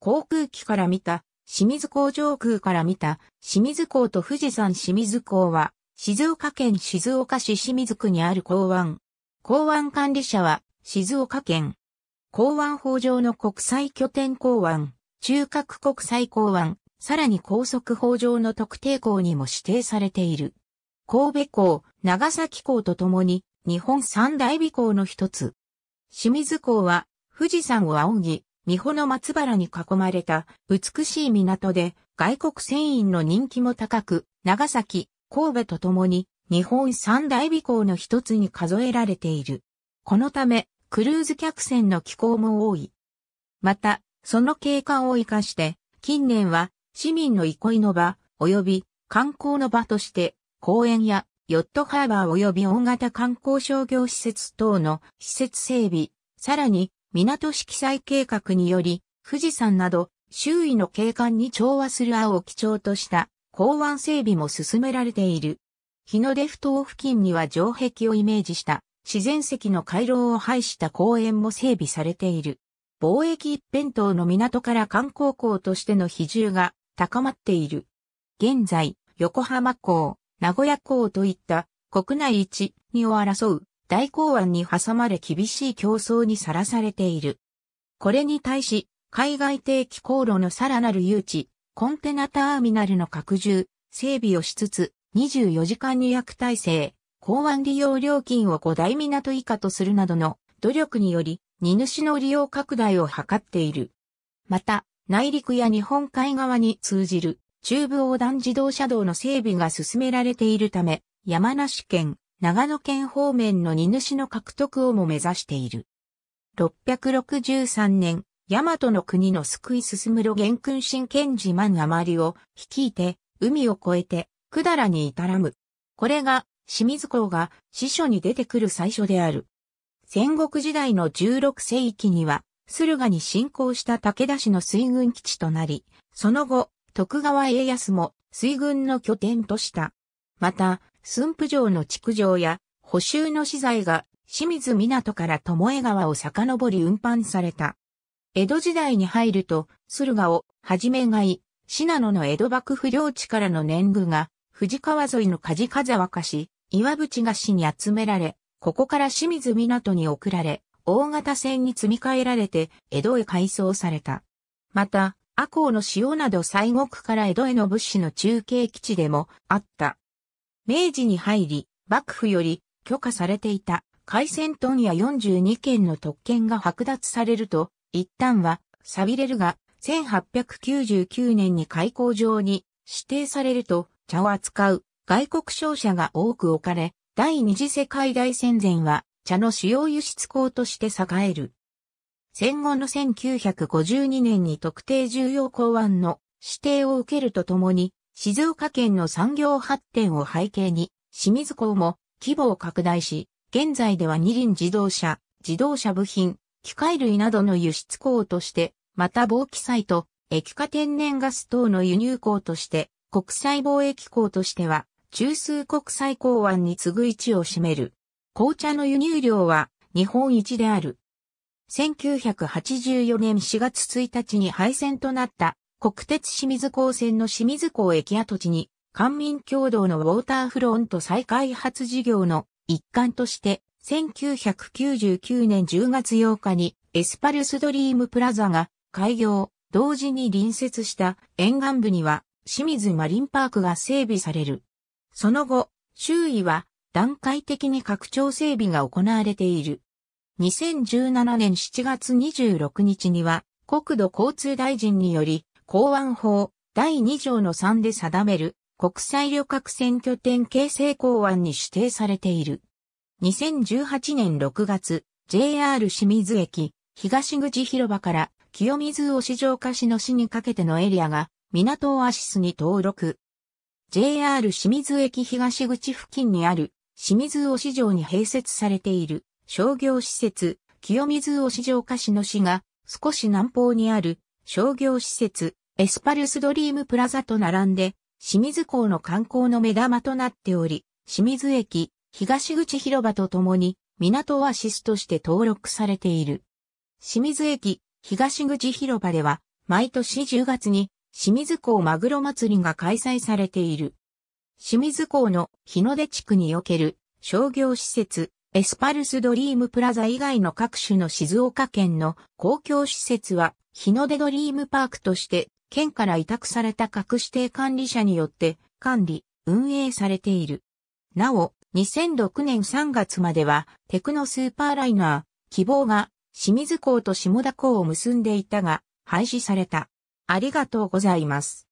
航空機から見た、清水港上空から見た、清水港と富士山清水港は、静岡県静岡市清水区にある港湾。港湾管理者は、静岡県。港湾法上の国際拠点港湾、中核国際港湾、さらに高速法上の特定港にも指定されている。神戸港、長崎港とともに、日本三大美港の一つ。清水港は、富士山を仰ぎ、三保の松原に囲まれた美しい港で外国船員の人気も高く、長崎、神戸とともに日本三大美港の一つに数えられている。このため、クルーズ客船の寄港も多い。また、その景観を活かして、近年は市民の憩いの場、及び観光の場として、公園やヨットハーバー及び大型観光商業施設等の施設整備、さらに港色彩計画により、富士山など周囲の景観に調和する青を基調とした港湾整備も進められている。日の出ふ頭付近には城壁をイメージした自然石の回廊を排した公園も整備されている。貿易一辺倒の港から観光港としての比重が高まっている。現在、横浜港、名古屋港といった国内一、二を争う大港湾に挟まれ厳しい競争にさらされている。これに対し、海外定期航路のさらなる誘致、コンテナターミナルの拡充、整備をしつつ、24時間2役体制、港湾利用料金を5大港以下とするなどの努力により、荷主の利用拡大を図っている。また、内陸や日本海側に通じる中部横断自動車道の整備が進められているため、山梨県、長野県方面の荷主の獲得をも目指している。663年、大和の国の救い進む路元君神賢治万あまりを率いて、海を越えて、だらに至らむ。これが、清水港が司書に出てくる最初である。戦国時代の16世紀には、駿河に侵攻した武田氏の水軍基地となり、その後、徳川家康も水軍の拠点とした。また、駿府城の築城や補修の資材が清水港から巴川を遡り運搬された。江戸時代に入ると、駿河をはじめ買い、信濃の江戸幕府領地からの年貢が、藤川沿いの梶風若し、岩淵菓子に集められ、ここから清水港に送られ、大型船に積み替えられて、江戸へ改装された。また、阿公の塩など西国から江戸への物資の中継基地でもあった。明治に入り、幕府より許可されていた海鮮問屋42件の特権が剥奪されると、一旦は錆びれるが、1899年に開港場に指定されると、茶を扱う外国商社が多く置かれ、第二次世界大戦前は茶の主要輸出港として栄える。戦後の1952年に特定重要港湾の指定を受けるとともに、静岡県の産業発展を背景に、清水港も規模を拡大し、現在では二輪自動車、自動車部品、機械類などの輸出港として、また防気サイト、液化天然ガス等の輸入港として、国際貿易港としては、中枢国際港湾に次ぐ位置を占める。紅茶の輸入量は日本一である。1984年4月1日に廃線となった国鉄清水港線の清水港駅跡地に、官民共同のウォーターフロント再開発事業の一環として、1999年10月8日にエスパルスドリームプラザが開業、同時に隣接した沿岸部には清水マリンパークが整備される。その後、周囲は段階的に拡張整備が行われている。2017年7月26日には国土交通大臣により港湾法第2条の3で定める国際旅客船拠点形成港湾に指定されている。2018年6月、JR 清水駅、東口広場から清水を市場化しの市にかけてのエリアが港オアシスに登録。JR 清水駅東口付近にある清水尾市場に併設されている商業施設清水尾市場化しの市が少し南方にある商業施設、エスパルスドリームプラザと並んで、清水港の観光の目玉となっており、清水駅、東口広場とともに、港オアシスとして登録されている。清水駅、東口広場では、毎年10月に、清水港マグロ祭りが開催されている。清水港の日の出地区における商業施設、エスパルスドリームプラザ以外の各種の静岡県の公共施設は日の出ドリームパークとして、県から委託された各指定管理者によって管理、運営されている。なお、2006年3月までは、テクノスーパーライナー、希望が、清水港と下田港を結んでいたが、廃止された。ありがとうございます。